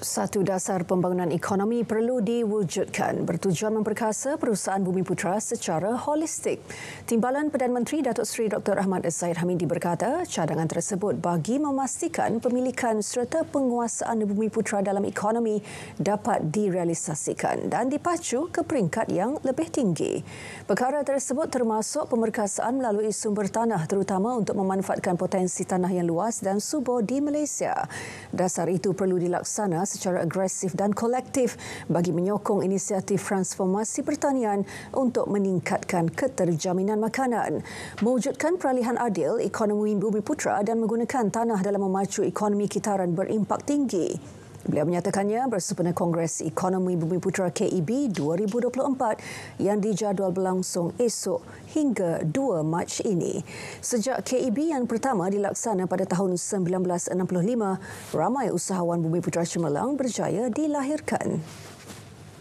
Satu dasar pembangunan ekonomi perlu diwujudkan bertujuan memperkasa perusahaan Bumi Putra secara holistik. Timbalan Perdana Menteri Datuk Seri Dr. Ahmad Zahid Hamidi berkata cadangan tersebut bagi memastikan pemilikan serta penguasaan Bumi Putra dalam ekonomi dapat direalisasikan dan dipacu ke peringkat yang lebih tinggi. Perkara tersebut termasuk pemerkasaan melalui sumber tanah terutama untuk memanfaatkan potensi tanah yang luas dan subur di Malaysia. Dasar itu perlu dilaksana secara agresif dan kolektif bagi menyokong inisiatif transformasi pertanian untuk meningkatkan keterjaminan makanan. Mewujudkan peralihan adil ekonomi bumi putra dan menggunakan tanah dalam memacu ekonomi kitaran berimpak tinggi. Beliau menyatakannya bersempena Kongres Ekonomi Bumi Putera KEB 2024 yang dijadual berlangsung esok hingga 2 Mac ini. Sejak KEB yang pertama dilaksana pada tahun 1965, ramai usahawan Bumi Putera Cemerlang berjaya dilahirkan.